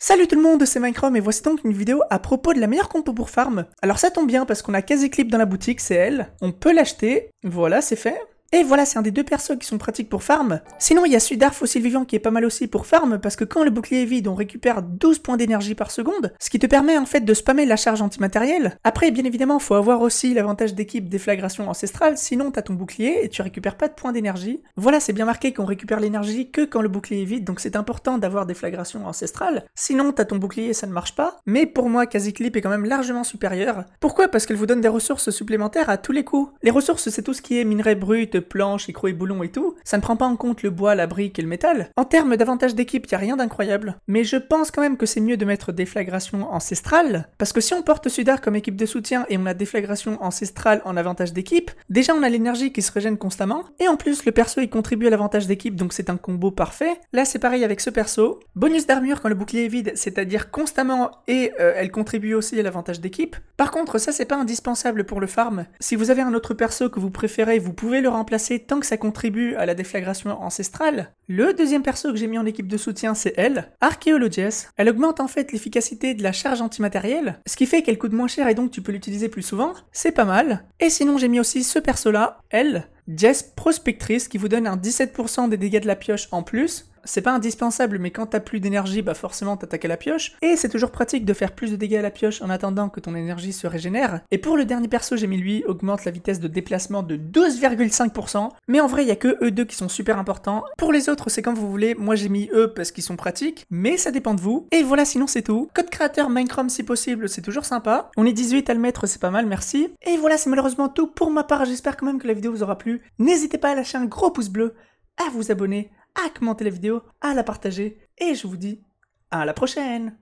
Salut tout le monde, c'est Minecraft et voici donc une vidéo à propos de la meilleure compo pour farm. Alors ça tombe bien parce qu'on a quasi clip dans la boutique, c'est elle. On peut l'acheter, voilà c'est fait. Et eh, voilà, c'est un des deux persos qui sont pratiques pour farm. Sinon, il y a Sudar Fossile Vivant qui est pas mal aussi pour farm, parce que quand le bouclier est vide, on récupère 12 points d'énergie par seconde, ce qui te permet en fait de spammer la charge antimatérielle. Après, bien évidemment, faut avoir aussi l'avantage d'équipe déflagration ancestrale, sinon t'as ton bouclier et tu récupères pas de points d'énergie. Voilà, c'est bien marqué qu'on récupère l'énergie que quand le bouclier est vide, donc c'est important d'avoir déflagration ancestrale, sinon t'as ton bouclier et ça ne marche pas. Mais pour moi, Quasiclip est quand même largement supérieur. Pourquoi Parce qu'elle vous donne des ressources supplémentaires à tous les coups. Les ressources, c'est tout ce qui est minerais brut, de planches, écrous et boulons et tout, ça ne prend pas en compte le bois, la brique et le métal. En termes d'avantage d'équipe, il y a rien d'incroyable. Mais je pense quand même que c'est mieux de mettre déflagration ancestrale, parce que si on porte Sudar comme équipe de soutien et on a déflagration ancestrale en avantage d'équipe, déjà on a l'énergie qui se régène constamment, et en plus le perso il contribue à l'avantage d'équipe donc c'est un combo parfait. Là c'est pareil avec ce perso. Bonus d'armure quand le bouclier est vide, c'est-à-dire constamment et euh, elle contribue aussi à l'avantage d'équipe. Par contre ça c'est pas indispensable pour le farm. Si vous avez un autre perso que vous préférez, vous pouvez le remplacer Placé tant que ça contribue à la déflagration ancestrale, le deuxième perso que j'ai mis en équipe de soutien, c'est elle, Archaeologess. Elle augmente en fait l'efficacité de la charge antimatérielle, ce qui fait qu'elle coûte moins cher et donc tu peux l'utiliser plus souvent. C'est pas mal. Et sinon, j'ai mis aussi ce perso-là, elle, Jess Prospectrice, qui vous donne un 17% des dégâts de la pioche en plus. C'est pas indispensable, mais quand t'as plus d'énergie, bah forcément t'attaques à la pioche. Et c'est toujours pratique de faire plus de dégâts à la pioche en attendant que ton énergie se régénère. Et pour le dernier perso, j'ai mis lui, augmente la vitesse de déplacement de 12,5%. Mais en vrai, il y a que eux deux qui sont super importants. Pour les autres, c'est comme vous voulez. Moi, j'ai mis eux parce qu'ils sont pratiques, mais ça dépend de vous. Et voilà, sinon, c'est tout. Code créateur Minecraft si possible, c'est toujours sympa. On est 18 à le mettre, c'est pas mal, merci. Et voilà, c'est malheureusement tout pour ma part. J'espère quand même que la vidéo vous aura plu. N'hésitez pas à lâcher un gros pouce bleu, à vous abonner, à commenter la vidéo, à la partager. Et je vous dis à la prochaine